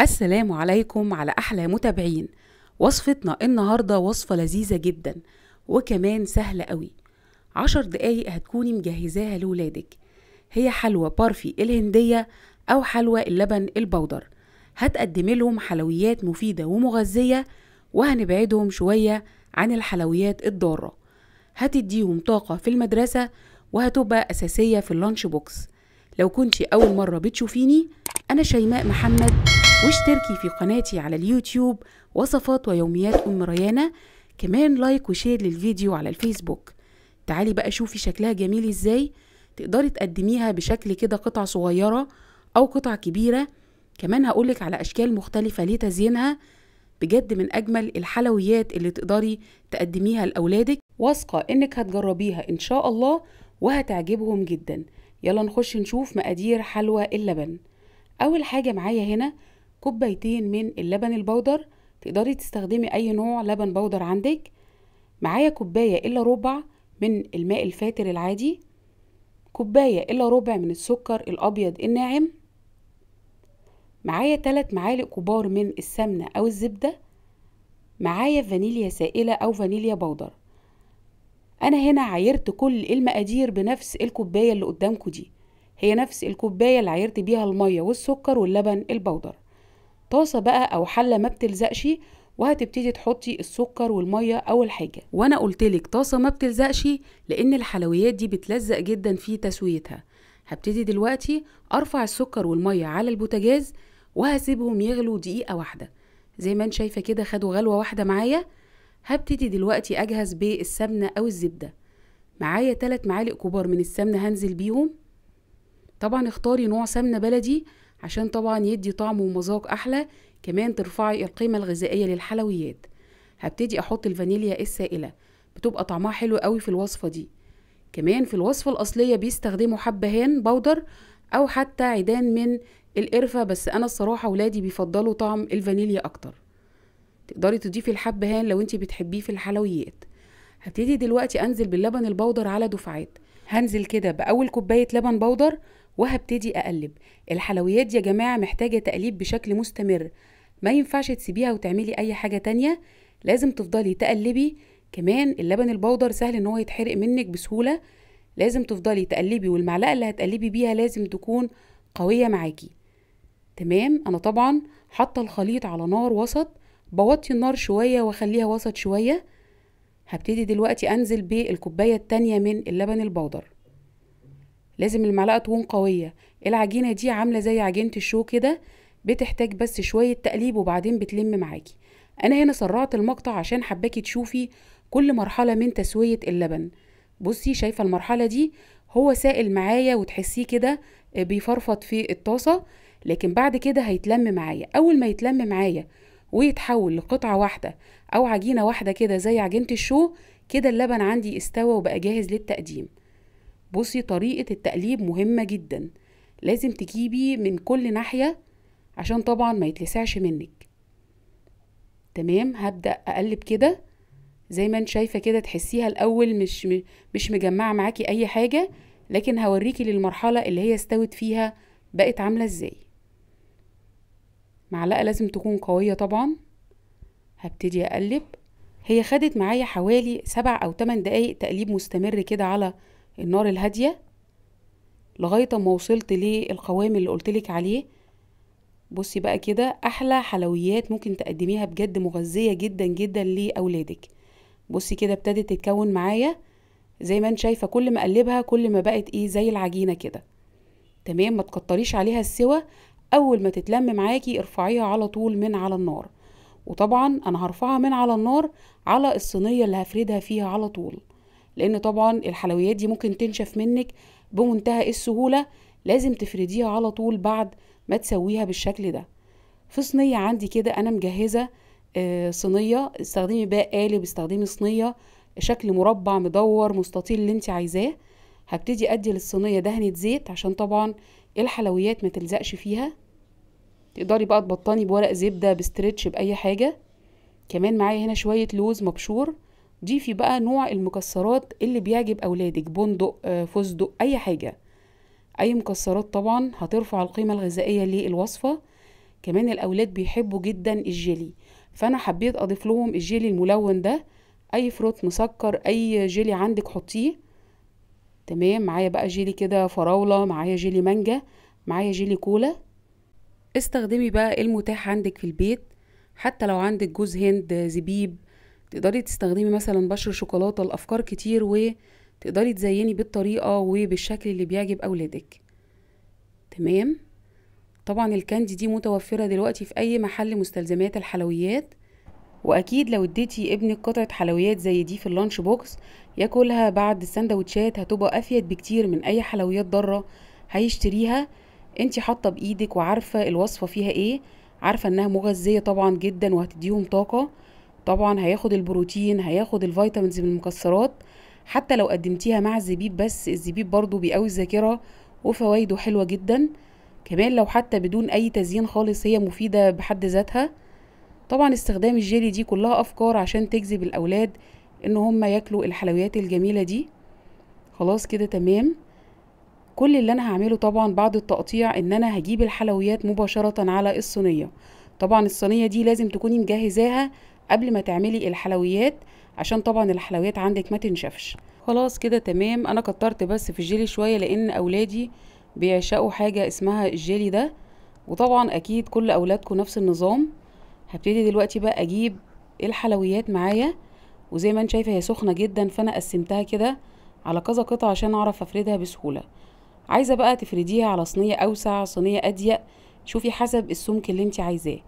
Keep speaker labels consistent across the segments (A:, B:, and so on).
A: السلام عليكم على أحلى متابعين وصفتنا النهاردة وصفة لذيذة جدا وكمان سهلة قوي عشر دقايق هتكوني مجهزاها لولادك هي حلوى بارفي الهندية أو حلوى اللبن البودر هتقدمي لهم حلويات مفيدة ومغذية وهنبعدهم شوية عن الحلويات الضارة هتديهم طاقة في المدرسة وهتبقى أساسية في اللانش بوكس لو كنتي أول مرة بتشوفيني أنا شيماء محمد واشتركي في قناتي على اليوتيوب وصفات ويوميات أم ريانة كمان لايك وشير للفيديو على الفيسبوك تعالي بقى شوفي شكلها جميل ازاي تقدري تقدميها بشكل كده قطع صغيرة أو قطع كبيرة كمان هقولك على أشكال مختلفة لتزيينها بجد من أجمل الحلويات اللي تقدري تقدميها لأولادك واثقة إنك هتجربيها إن شاء الله وهتعجبهم جدا يلا نخش نشوف مقادير حلوى اللبن أول حاجة معايا هنا كوبايتين من اللبن البودر تقدري تستخدمي اي نوع لبن بودر عندك معايا كوبايه الا ربع من الماء الفاتر العادي كوبايه الا ربع من السكر الابيض الناعم معايا 3 معالق كبار من السمنه او الزبده معايا فانيليا سائله او فانيليا بودر انا هنا عايرت كل المقادير بنفس الكوبايه اللي قدامكم دي هي نفس الكوبايه اللي عايرت بيها الميه والسكر واللبن البودر طاسه بقى او حله ما بتلزقش وهتبتدي تحطي السكر والميه اول حاجه وانا قلتلك طاسه ما بتلزقش لان الحلويات دي بتلزق جدا في تسويتها هبتدي دلوقتي ارفع السكر والميه على البوتجاز وهسيبهم يغلوا دقيقه واحده زي ما انت شايفه كده خدوا غلوه واحده معايا هبتدي دلوقتي اجهز بالسمنه او الزبده معايا تلات معالق كبار من السمنه هنزل بيهم طبعا اختاري نوع سمنه بلدي عشان طبعا يدي طعم ومذاق احلى كمان ترفعي القيمه الغذائيه للحلويات هبتدي احط الفانيليا السائله بتبقى طعمها حلو قوي في الوصفه دي كمان في الوصفه الاصليه بيستخدموا حبهان بودر او حتى عيدان من القرفه بس انا الصراحه ولادي بيفضلوا طعم الفانيليا اكتر تقدري تضيفي الحبهان لو انت بتحبيه في الحلويات هبتدي دلوقتي انزل باللبن البودر على دفعات هنزل كده باول كوبايه لبن بودر وهبتدي اقلب الحلويات يا جماعه محتاجه تقليب بشكل مستمر ما ينفعش تسيبيها وتعملي اي حاجه تانية لازم تفضلي تقلبي كمان اللبن البودر سهل ان هو يتحرق منك بسهوله لازم تفضلي تقلبي والمعلقه اللي هتقلبي بيها لازم تكون قويه معاكي تمام انا طبعا حاطه الخليط على نار وسط بوطي النار شويه واخليها وسط شويه هبتدي دلوقتي انزل بالكوبايه التانية من اللبن البودر لازم المعلقه تكون قويه العجينه دي عامله زي عجينه الشو كده بتحتاج بس شويه تقليب وبعدين بتلم معاكي انا هنا سرعت المقطع عشان حباكي تشوفي كل مرحله من تسويه اللبن بصي شايفه المرحله دي هو سائل معايا وتحسيه كده آه، بيفرفط في الطاسه لكن بعد كده هيتلم معايا اول ما يتلم معايا ويتحول لقطعه واحده او عجينه واحده كده زي عجينه الشو كده اللبن عندي استوى وبقى جاهز للتقديم بصي طريقة التقليب مهمة جدا لازم تجيبي من كل ناحية عشان طبعا ما يتلسعش منك تمام هبدأ أقلب كده زي ما انت شايفة كده تحسيها الأول مش مش مجمعة معاكي أي حاجة لكن هوريكي للمرحلة اللي هي استوت فيها بقت عاملة ازاي معلقة لازم تكون قوية طبعا هبتدي أقلب هي خدت معايا حوالي سبع أو تمن دقايق تقليب مستمر كده على النار الهاديه لغايه اما وصلت للقوام اللي قلتلك عليه بصي بقى كده احلى حلويات ممكن تقدميها بجد مغذيه جدا جدا لاولادك بصي كده ابتدت تتكون معايا زي ما انت شايفه كل ما اقلبها كل ما بقت ايه زي العجينه كده تمام ما تكتريش عليها السوى اول ما تتلم معاكي ارفعيها على طول من على النار وطبعا انا هرفعها من على النار على الصينيه اللي هفردها فيها على طول لان طبعا الحلويات دي ممكن تنشف منك بمنتهى السهوله لازم تفرديها على طول بعد ما تسويها بالشكل ده في صينيه عندي كده انا مجهزه آه، صينيه استخدمي بقى قالب استخدمي صينيه شكل مربع مدور مستطيل اللي انت عايزاه هبتدي ادي للصينيه دهنه زيت عشان طبعا الحلويات ما تلزقش فيها تقدري بقى تبطني بورق زبده بستريتش باي حاجه كمان معايا هنا شويه لوز مبشور ضيفي بقى نوع المكسرات اللي بيعجب أولادك بندق آه، فستق أي حاجة أي مكسرات طبعا هترفع القيمة الغذائية للوصفة كمان الأولاد بيحبوا جدا الجيلي فأنا حبيت أضيف لهم الجيلي الملون ده أي فروت مسكر أي جيلي عندك حطيه تمام معايا بقى جيلي كده فراولة معايا جيلي مانجا معايا جيلي كولا استخدمي بقى المتاح عندك في البيت حتى لو عندك جوز هند زبيب تقدري تستخدمي مثلا بشر شوكولاته لافكار كتير وتقدري تزيني بالطريقه وبالشكل اللي بيعجب اولادك تمام طبعا الكاندي دي متوفره دلوقتي في اي محل مستلزمات الحلويات واكيد لو اديتي ابنك قطعه حلويات زي دي في اللانش بوكس ياكلها بعد السندوتشات هتبقى افيد بكتير من اي حلويات ضاره هيشتريها انتي حاطه بايدك وعارفه الوصفه فيها ايه عارفه انها مغذيه طبعا جدا وهتديهم طاقه طبعا هياخد البروتين هياخد الفيتامينز من المكسرات حتى لو قدمتيها مع الزبيب بس الزبيب برضو بيقوي الذاكره وفوائده حلوه جدا كمان لو حتى بدون اي تزيين خالص هي مفيده بحد ذاتها طبعا استخدام الجيلي دي كلها افكار عشان تجذب الاولاد ان هم ياكلوا الحلويات الجميله دي خلاص كده تمام كل اللي انا هعمله طبعا بعد التقطيع ان انا هجيب الحلويات مباشره على الصينيه طبعا الصينيه دي لازم تكوني مجهزاها قبل ما تعملي الحلويات عشان طبعا الحلويات عندك ما تنشفش خلاص كده تمام انا كترت بس في الجيلي شويه لان اولادي بيعشقوا حاجه اسمها الجيلي ده وطبعا اكيد كل اولادكم نفس النظام هبتدي دلوقتي بقى اجيب الحلويات معايا وزي ما انت شايفه هي سخنه جدا فانا قسمتها كده على كذا قطعه عشان اعرف افردها بسهوله عايزه بقى تفرديها على صينيه اوسع صينيه اضيق شوفي حسب السمك اللي انت عايزاه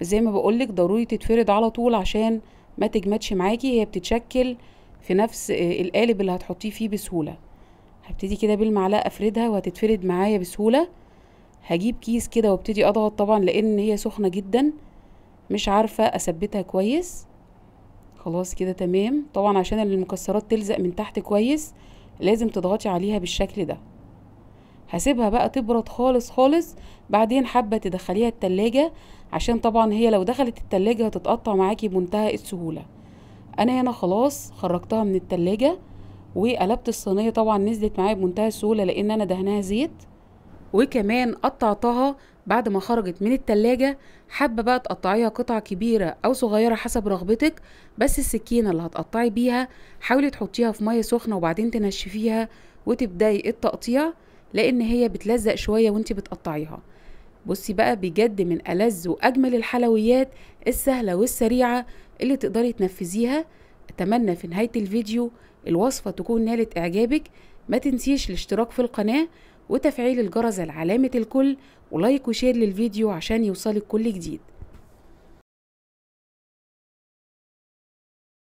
A: زي ما بقولك ضروري تتفرد على طول عشان ما تجمدش معاكي هي بتتشكل في نفس آه، القالب اللي هتحطيه فيه بسهولة هبتدي كده بالمعلقة افردها وهتتفرد معايا بسهولة هجيب كيس كده وابتدي اضغط طبعا لان هي سخنة جدا مش عارفة اثبتها كويس خلاص كده تمام طبعا عشان المكسرات تلزق من تحت كويس لازم تضغطي عليها بالشكل ده هسيبها بقى تبرد خالص خالص بعدين حابه تدخليها التلاجة عشان طبعا هي لو دخلت التلاجة هتتقطع معاكي بمنتهى السهوله انا هنا خلاص خرجتها من التلاجة وقلبت الصينيه طبعا نزلت معايا بمنتهى السهوله لان انا دهناها زيت وكمان قطعتها بعد ما خرجت من التلاجة حابة بقى تقطعيها قطع كبيرة أو صغيرة حسب رغبتك بس السكينة اللي هتقطعي بيها حاولي تحطيها في مية سخنة وبعدين تنشفيها وتبدأي التقطيع لان هي بتلزق شويه وانت بتقطعيها بصي بقى بجد من ألذ وأجمل الحلويات السهلة والسريعة اللي تقدري تنفذيها أتمنى في نهاية الفيديو الوصفة تكون نالت إعجابك ما تنسيش الاشتراك في القناة وتفعيل الجرس لعلامه الكل ولايك وشير للفيديو عشان يوصلك كل جديد